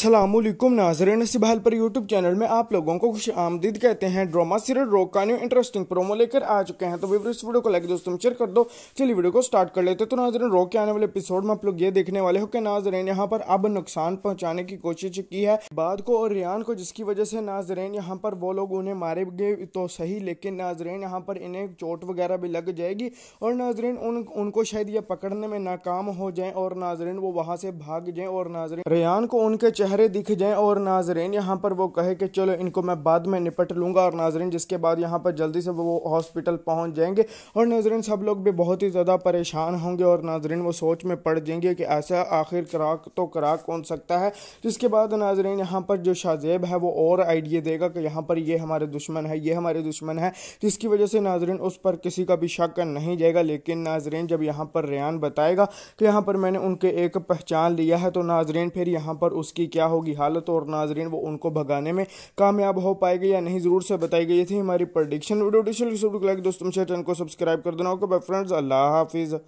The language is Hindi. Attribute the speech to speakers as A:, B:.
A: असलम नाजरन सिबहल पर यूट्यूब चैनल में आप लोगों को खुश आमदीद कहते हैं ड्रामा सीरियल रोक का न्यू इंटरेस्टिंग प्रोमो लेकर आ चुके हैं तो वीडियो इस वीडियो को लाइक दोस्तों शेयर कर दो चलिए वीडियो को स्टार्ट कर लेते हैं तो नाजरन रोक के आने वाले एपिसोड में आप लोग ये देखने वाले हो कि नाजरन यहाँ पर अब नुकसान पहुँचाने की कोशिश की है बाद को और रियान को जिसकी वजह से नाजरन यहाँ पर वो लोग उन्हें मारे गए तो सही लेकिन नाजरन यहाँ पर इन्हें चोट वगैरह भी लग जाएगी और नाजरन उन उनको शायद ये पकड़ने में नाकाम हो जाए और नाजरन वो वहाँ से भाग जाए और नाजरन रियान को उनके चेहरे दिख जाएं और नाजरेन यहाँ पर वो कहे कि चलो इनको मैं बाद में निपट लूँगा और नाजरेन जिसके बाद यहाँ पर जल्दी से वो हॉस्पिटल पहुँच जाएंगे और नाजरेन सब लोग भी बहुत ही ज़्यादा परेशान होंगे और नाजरेन वो सोच में पड़ जाएंगे कि ऐसा आखिर करा तो करा कौन सकता है जिसके बाद नाजरीन यहाँ पर जो शाहजेब है वो और आइडिया देगा कि यहाँ पर ये हमारे दुश्मन है ये हमारे दुश्मन है जिसकी वजह से नाजरेन उस पर किसी का भी शक नहीं जाएगा लेकिन नाजरीन जब यहाँ पर रेन बताएगा कि यहाँ पर मैंने उनके एक पहचान लिया है तो नाजरीन फिर यहाँ पर उसकी क्या क्या होगी हालत और नाजरीन वो उनको भगाने में कामयाब हो पाएगी या नहीं ज़रूर से बताई गई थी हमारी प्रडिक्शन वीडियो लाइक दोस्तों चैनल को सब्सक्राइब कर देना होगा फ्रेंड्स अल्लाह हाफिज़